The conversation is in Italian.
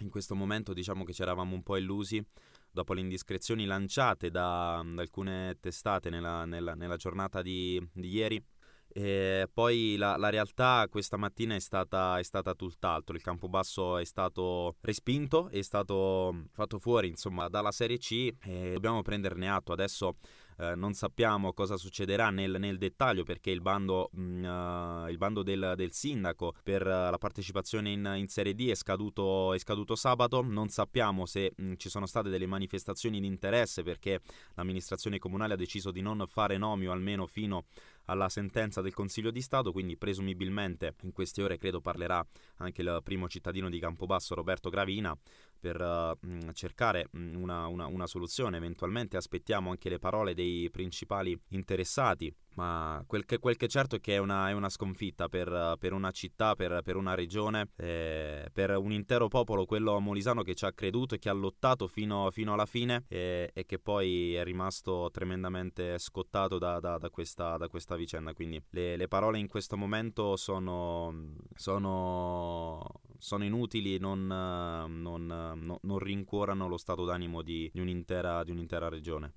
in questo momento diciamo che ci eravamo un po' illusi dopo le indiscrezioni lanciate da, da alcune testate nella, nella, nella giornata di, di ieri e eh, poi la, la, realtà questa mattina è stata, è stata tutt'altro, il campo basso è stato respinto, è stato mm, fatto fuori insomma, dalla Serie C e dobbiamo prenderne atto. Adesso eh, non sappiamo cosa succederà nel, nel dettaglio perché il bando, mh, mm, eh, uh, il bando del, del, sindaco per uh, la partecipazione in, in, Serie D è scaduto, è scaduto sabato, non sappiamo se mh, mm, ci sono state delle manifestazioni di interesse perché l'amministrazione comunale ha deciso di non fare nomi o almeno fino a alla sentenza del Consiglio di Stato, quindi presumibilmente in queste ore credo parlerà anche il primo cittadino di Campobasso Roberto Gravina, per uh, cercare mm, una, una, una soluzione, eventualmente aspettiamo anche le parole dei principali interessati ma quel che, quel che è certo è che è una, è una sconfitta per, per, una città, per, per una regione, eh, per un intero popolo, quello molisano che ci ha creduto e che ha lottato fino, fino alla fine eh, e che poi è rimasto tremendamente scottato da, da, da, questa, da questa, vicenda. Quindi le, le, parole in questo momento sono, sono sono inutili, non, ehm, non, ehm, non, non rincuorano lo stato d'animo di, di, un'intera, di un'intera regione.